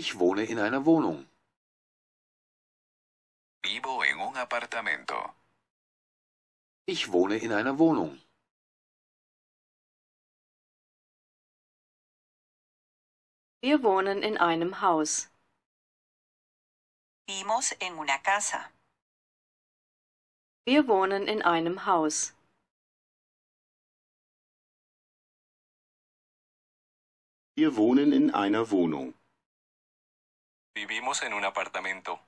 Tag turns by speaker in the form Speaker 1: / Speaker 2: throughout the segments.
Speaker 1: Ich wohne in einer Wohnung. Vivo en un apartamento. Ich wohne in einer Wohnung. Wir wohnen in einem Haus. Vimos en una casa. Wir wohnen in einem Haus. Wir wohnen in einer Wohnung. Vivimos en un apartamento.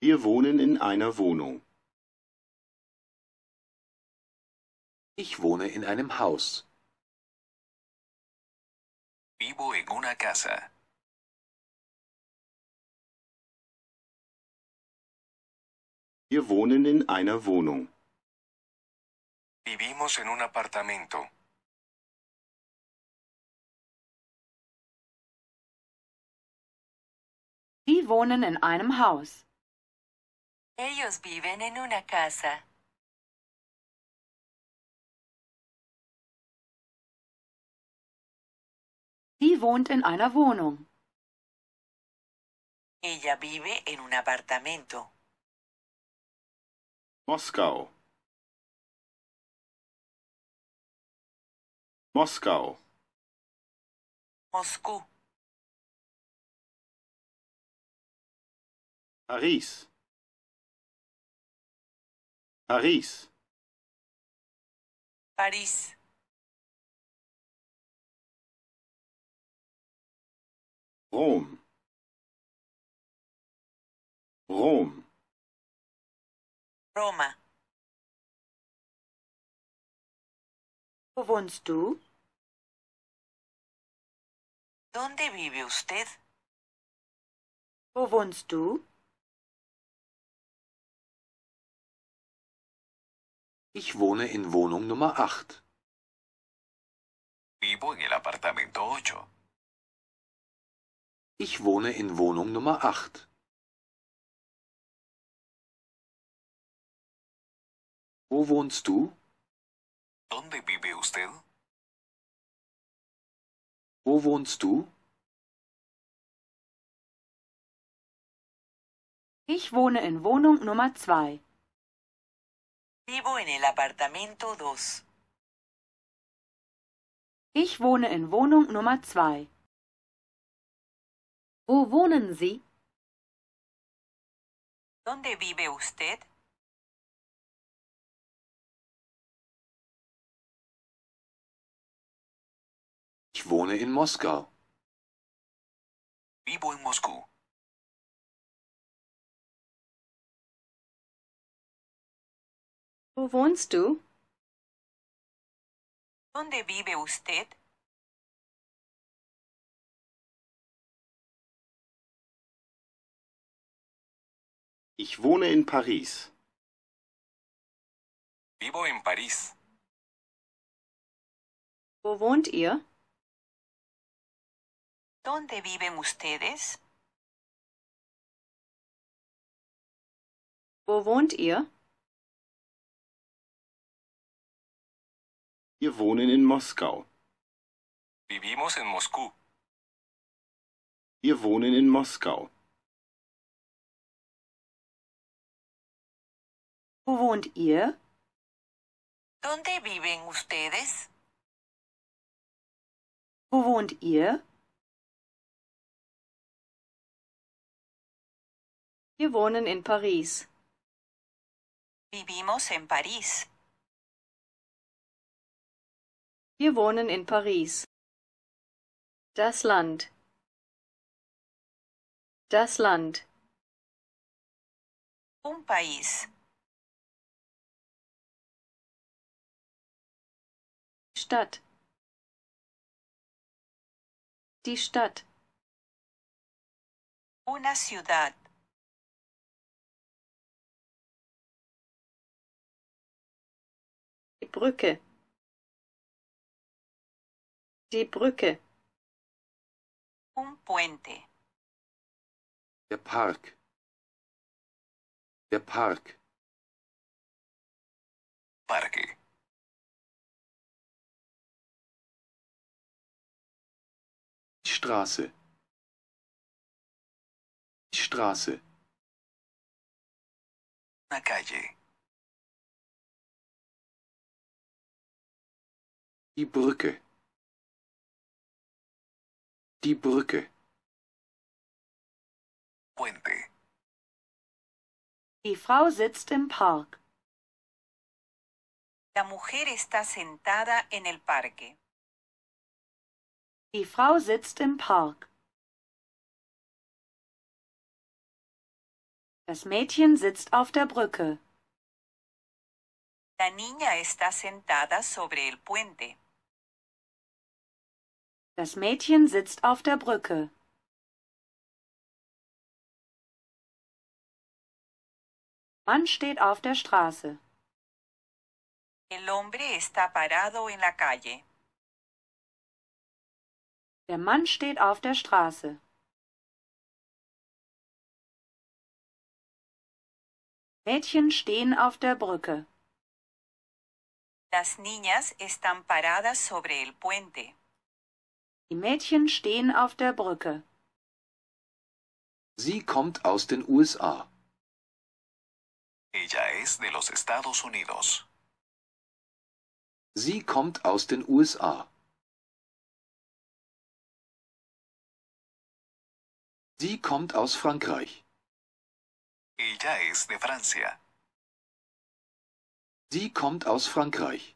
Speaker 1: Wir wohnen in einer Wohnung. Ich wohne in einem Haus. Vivo en una casa. Wir wohnen in einer Wohnung. Vivimos en un apartamento. Sie wohnen in einem Haus. Ellos viven en una casa. Sie wohnt in einer Wohnung. Ella vive en un apartamento. Moskau. Moskau. Moskau. París. París. París. Roma. Rom. Roma. Wo wohnst du? ¿Dónde vive usted? Wo wohnst Ich wohne in Wohnung Nummer 8. Vivo en el apartamento 8. Ich wohne in Wohnung Nummer 8. Wo wohnst du? ¿Dónde vive usted? Wo wohnst du? Ich wohne in Wohnung Nummer 2. Vivo en el apartamento 2. Ich wohne in Wohnung Nummer 2. Wo wohnen Sie? ¿Dónde vive usted? Ich wohne in Moskau. Vivo en Moscú. Wo wohnst du? Donde vive usted? Ich wohne in Paris. Vivo in Paris. Wo wohnt ihr? Donde viven ustedes? Wo wohnt ihr? Wir wohnen in Moskau. Vivimos en Moscú. Wir wohnen in Moskau. Wo wohnt ihr? Donde viven ustedes? Wo wohnt ihr? Wir wohnen in Paris. Vivimos en París. Wir wohnen in Paris. Das Land. Das Land. Un país. Stadt. Die Stadt. Una ciudad. Die Brücke. Die Brücke. Un puente. Der Park. Der Park. Parque. Die Straße. Die Straße. La calle. Die Brücke. Die Brücke. Puente. Die Frau sitzt im Park.
Speaker 2: La mujer está sentada en el parque.
Speaker 1: Die Frau sitzt im Park. Das Mädchen sitzt auf der Brücke. La niña
Speaker 2: está sentada sobre el puente.
Speaker 1: Das Mädchen sitzt auf der Brücke. Mann steht auf der Straße.
Speaker 2: El hombre está parado en la calle.
Speaker 1: Der Mann steht auf der Straße. Mädchen stehen auf der Brücke.
Speaker 2: Las niñas están paradas sobre el puente. Die Mädchen stehen auf der Brücke.
Speaker 1: Sie kommt aus den USA. Ella es de los Estados Unidos. Sie kommt aus den USA. Sie kommt aus Frankreich. Ella es de Francia. Sie kommt aus Frankreich.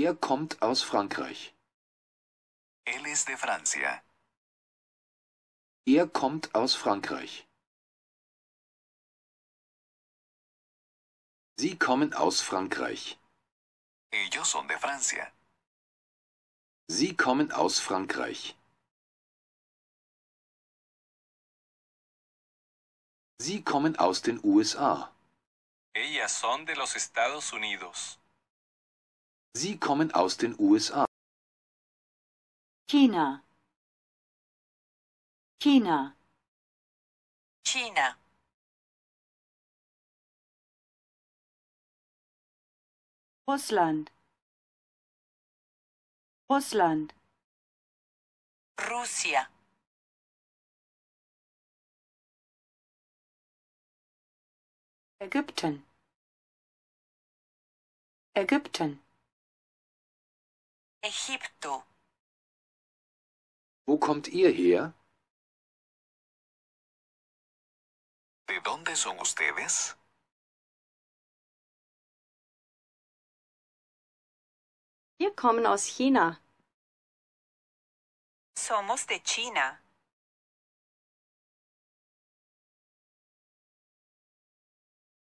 Speaker 1: Er kommt aus Frankreich. Él es de Francia. Er kommt aus Frankreich. Sie kommen aus Frankreich. Ellos son de Francia. Sie kommen aus Frankreich. Sie kommen aus den USA. Ellas son de los Estados Unidos. Sie kommen aus den USA. China. China. China. Russland. Russland. Russia. Ägypten. Ägypten. Ägypto. Wo kommt ihr her? ¿De dónde son ustedes? Wir kommen aus China. Somos de China.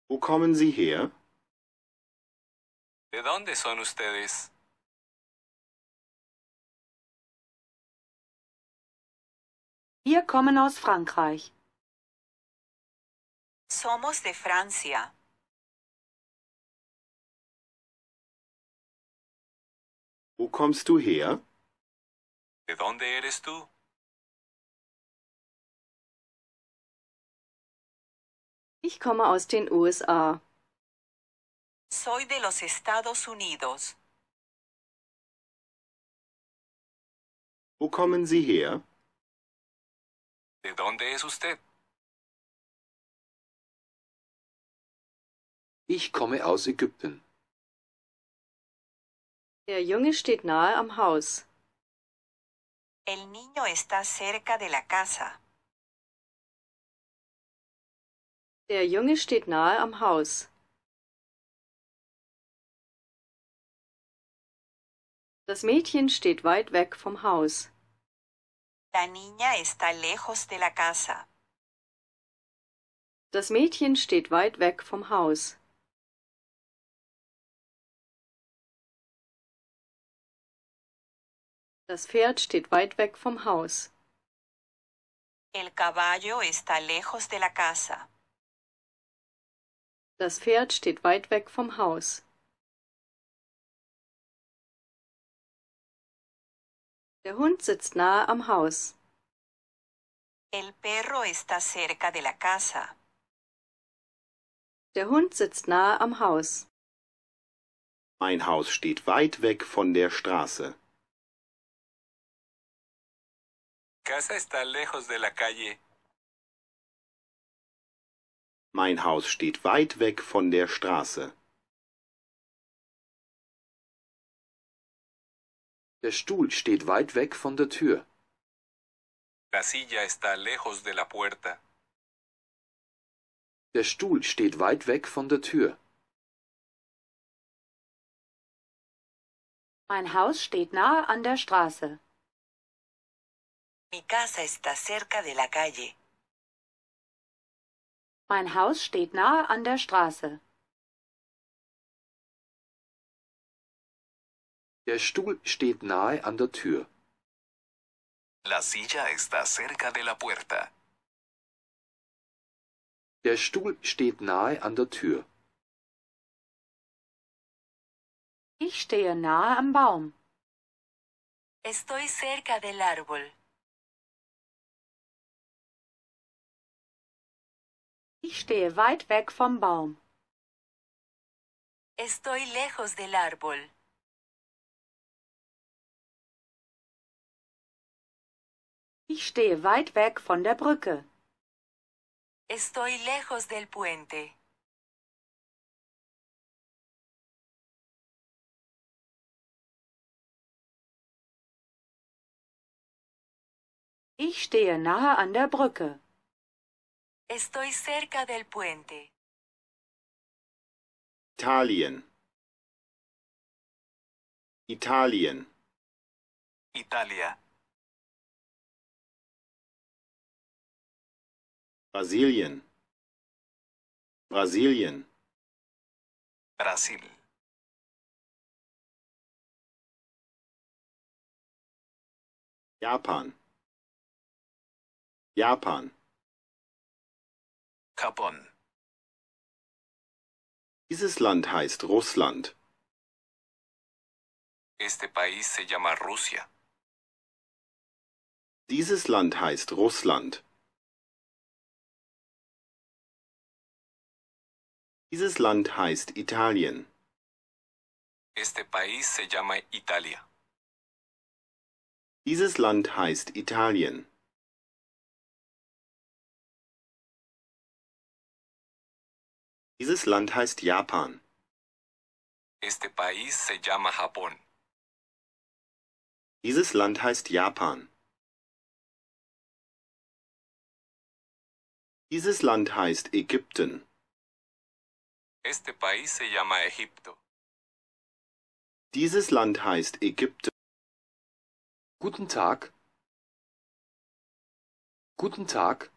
Speaker 1: Wo kommen Sie her? ¿De dónde son ustedes? Wir kommen aus Frankreich. Somos de Francia. Wo kommst du her? De dónde eres tú? Ich komme aus den USA. Soy de los Estados Unidos. Wo kommen Sie her? ¿De dónde es usted? Ich komme aus Ägypten. Der Junge steht nahe am Haus.
Speaker 2: El niño está cerca de la casa.
Speaker 1: Der Junge steht nahe am Haus. Das Mädchen steht weit weg vom Haus. La niña está lejos de la casa. Das Mädchen steht weit weg vom Haus. Das Pferd steht weit weg vom Haus.
Speaker 2: El caballo está lejos de la casa.
Speaker 1: Das Pferd steht weit weg vom Haus. Der Hund sitzt nahe am Haus.
Speaker 2: El perro está cerca de la casa. Der Hund sitzt nahe am Haus.
Speaker 1: Mein Haus steht weit weg von der Straße. Casa está lejos de la calle. Mein Haus steht weit weg von der Straße. Der Stuhl steht weit weg von der Tür. La silla está lejos de la puerta. Der Stuhl steht weit weg von der Tür. Mein Haus steht nahe an der Straße. Mi casa está cerca de la calle. Mein Haus steht nahe an der Straße. Der Stuhl steht nahe an der Tür. La silla está cerca de la puerta. Der Stuhl steht nahe an der Tür. Ich stehe nahe am Baum. Estoy cerca del árbol. Ich stehe weit weg vom Baum. Estoy lejos del árbol. Ich stehe weit weg von der Brücke. Estoy lejos del puente. Ich stehe nahe an der Brücke. Estoy cerca del puente. Italien. Italien. Italia. brasilien brasilien Brasil Japan Japan Gabon Dieses Land heißt Russland. Este país se llama Rusia. Dieses Land heißt Russland. Dieses Land heißt Italien. Este país se llama Italia. Dieses Land heißt Italien. Dieses Land heißt Japan. Este país se llama Japón. Dieses Land heißt Japan. Dieses Land heißt Ägypten. Este país se llama Egipto. Dieses Land heißt Ägypten. Guten Tag. Guten Tag.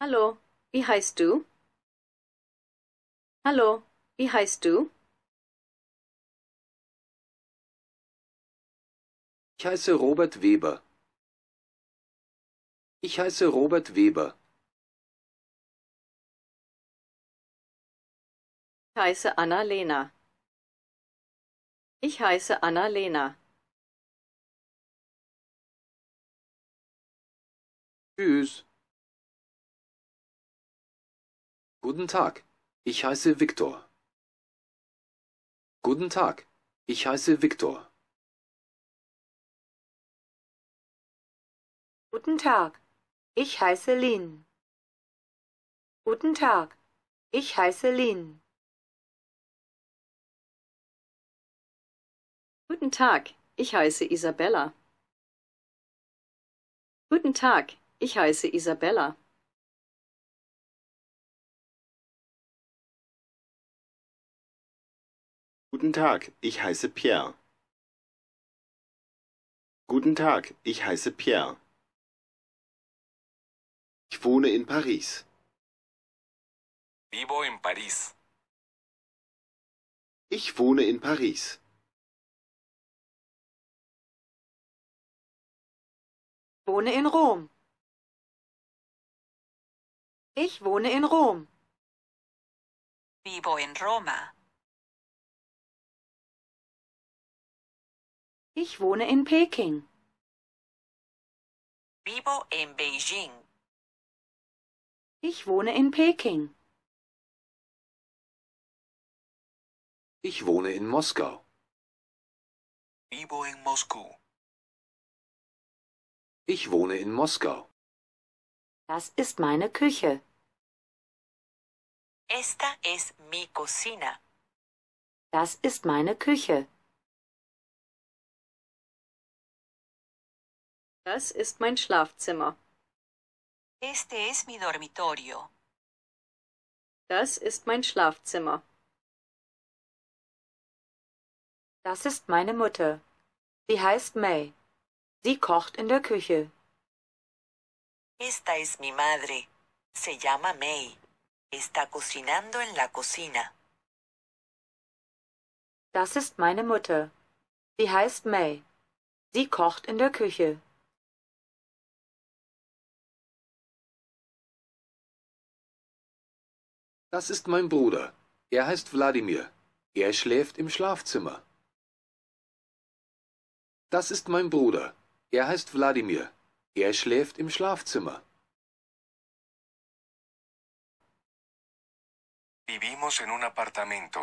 Speaker 1: Hallo, wie heißt du? Hallo, wie heißt du? Ich heiße Robert Weber. Ich heiße Robert Weber. heiße Anna Lena. Ich heiße Anna Lena. Tschüss. Guten Tag, ich heiße Viktor. Guten Tag, ich heiße Viktor. Guten Tag, ich heiße Lin. Guten Tag, ich heiße Lin. Guten Tag, ich heiße Isabella. Guten Tag, ich heiße Isabella. Guten Tag, ich heiße Pierre. Guten Tag, ich heiße Pierre. Ich wohne in Paris. Vivo in Paris. Ich wohne in Paris. wohne in Rom. Ich wohne in Rom. Vivo in Roma. Ich wohne in Peking. Vivo in Beijing. Ich wohne in Peking. Ich wohne in Moskau. Vivo in Moskau. Ich wohne in Moskau. Das ist meine Küche. Esta es mi cocina. Das ist meine Küche. Das ist mein Schlafzimmer. Este es
Speaker 2: mi dormitorio.
Speaker 1: Das ist mein Schlafzimmer.
Speaker 2: Das ist meine Mutter. Sie heißt May. Sie kocht in der Küche. Esta es mi madre. Se llama May. Está cocinando en la cocina.
Speaker 1: Das ist meine Mutter. Sie heißt May. Sie kocht in der Küche. Das ist mein Bruder. Er heißt Wladimir. Er schläft im Schlafzimmer. Das ist mein Bruder. Er heißt Wladimir. Er schläft im Schlafzimmer. Vivimos en un apartamento.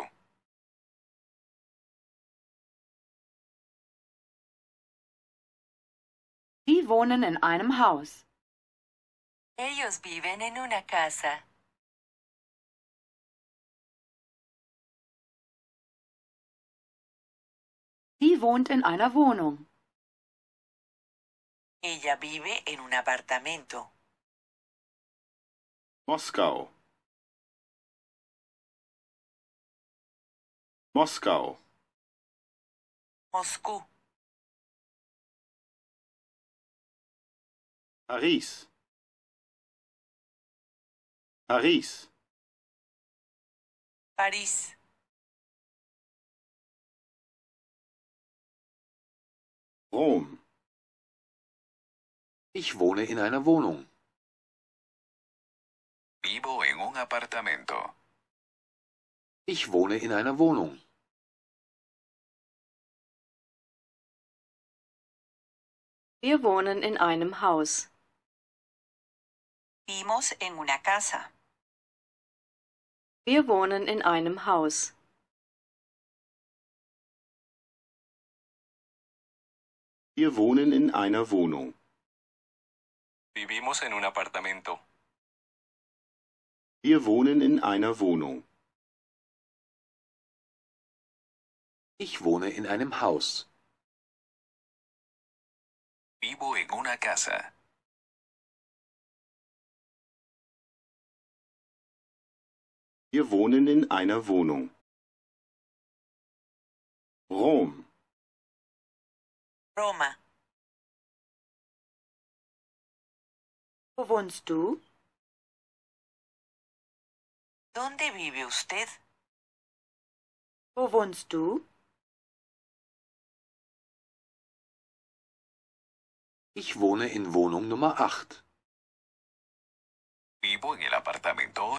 Speaker 1: Sie wohnen in einem Haus. Ellos viven en una casa. Sie wohnt in einer Wohnung. Ella vive en un apartamento. Moscow. Moscow. Moscú. París. París. París. Ich wohne in einer Wohnung. Vivo en un apartamento. Ich wohne in einer Wohnung. Wir wohnen in einem Haus. Vimos en una casa. Wir wohnen in einem Haus. Wir wohnen in einer Wohnung. Vivimos en un apartamento. Wir wohnen in einer Wohnung. Ich wohne in einem Haus. Vivo en una casa. Wir wohnen in einer Wohnung. Rom. Roma. Wo wohnst du? Donde vive usted? Wo wohnst du? Ich wohne in Wohnung Nummer 8. Vivo en el apartamento